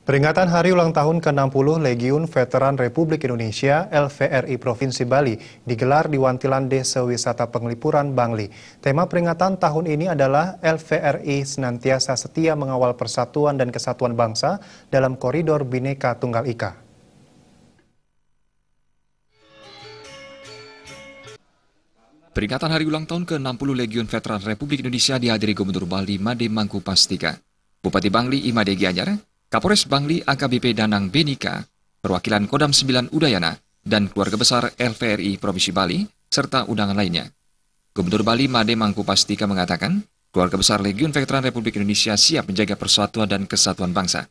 Peringatan Hari Ulang Tahun ke-60 Legiun Veteran Republik Indonesia LVRI Provinsi Bali digelar di Wantilan Desa Wisata Penglipuran Bangli. Tema peringatan tahun ini adalah LVRI senantiasa setia mengawal persatuan dan kesatuan bangsa dalam koridor Bineka Tunggal Ika. Peringatan Hari Ulang Tahun ke-60 Legiun Veteran Republik Indonesia dihadiri Gubernur Bali Made Mangku Pastika. Bupati Bangli Imade Gianyar Kapolres Bangli AKBP Danang Benika, perwakilan Kodam 9 Udayana, dan keluarga besar LVRI Provinsi Bali, serta undangan lainnya. Gubernur Bali Made Mangku Pastika mengatakan, keluarga besar Legiun Veteran Republik Indonesia siap menjaga persatuan dan kesatuan bangsa.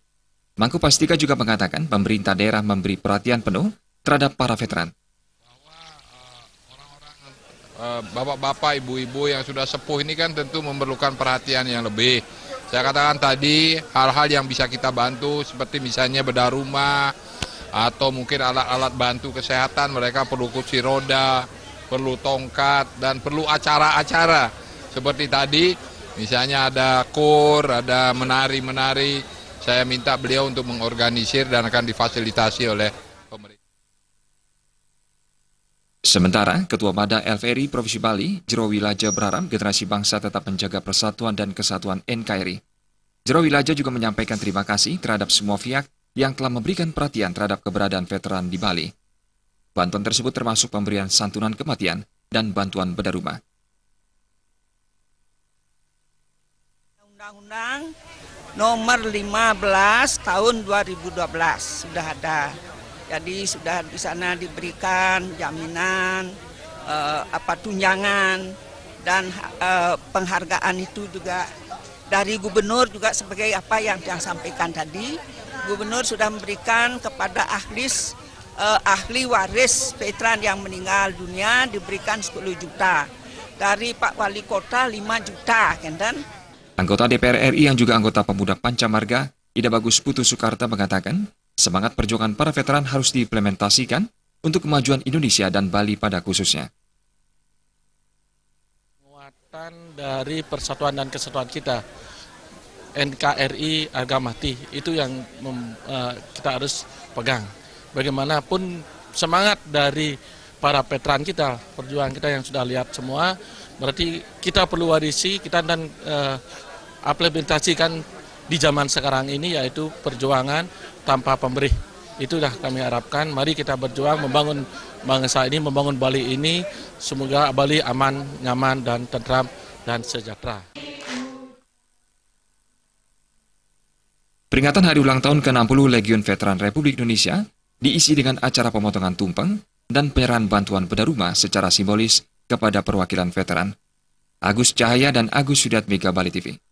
Mangku Pastika juga mengatakan pemerintah daerah memberi perhatian penuh terhadap para veteran. Bapak-bapak, ibu-ibu yang sudah sepuh ini kan tentu memerlukan perhatian yang lebih saya katakan tadi hal-hal yang bisa kita bantu seperti misalnya bedah rumah atau mungkin alat-alat bantu kesehatan mereka perlu kursi roda, perlu tongkat dan perlu acara-acara seperti tadi misalnya ada kur, ada menari-menari. Saya minta beliau untuk mengorganisir dan akan difasilitasi oleh pemerintah. Sementara, Ketua Mada LVRI Provinsi Bali, Jero Wilaja berharap generasi bangsa tetap menjaga persatuan dan kesatuan NKRI Jero Wilaja juga menyampaikan terima kasih terhadap semua pihak yang telah memberikan perhatian terhadap keberadaan veteran di Bali. Bantuan tersebut termasuk pemberian santunan kematian dan bantuan bedah rumah. Undang-Undang nomor 15 tahun 2012 sudah ada. Jadi sudah di sana diberikan jaminan eh, apa tunjangan dan eh, penghargaan itu juga dari gubernur juga sebagai apa yang sampaikan tadi, gubernur sudah memberikan kepada ahli eh, ahli waris veteran yang meninggal dunia diberikan 10 juta. Dari Pak Wali Kota 5 juta, kan dan Anggota DPR RI yang juga anggota pemuda Pancamarga, Ida Bagus Putu Soekarta mengatakan, semangat perjuangan para veteran harus diimplementasikan untuk kemajuan Indonesia dan Bali pada khususnya. Kekuatan dari persatuan dan kesatuan kita, NKRI harga mati, itu yang mem, uh, kita harus pegang. Bagaimanapun semangat dari para veteran kita, perjuangan kita yang sudah lihat semua, berarti kita perlu warisi, kita dan uh, eh, implementasikan di zaman sekarang ini yaitu perjuangan tanpa pemberi. Itulah kami harapkan. Mari kita berjuang membangun bangsa ini, membangun Bali ini. Semoga Bali aman, nyaman, dan tenteram dan sejahtera. Peringatan Hari Ulang Tahun ke-60 Legion Veteran Republik Indonesia diisi dengan acara pemotongan tumpeng dan penyerahan bantuan beda rumah secara simbolis kepada perwakilan veteran. Agus Cahaya dan Agus Sudat Mega Bali TV.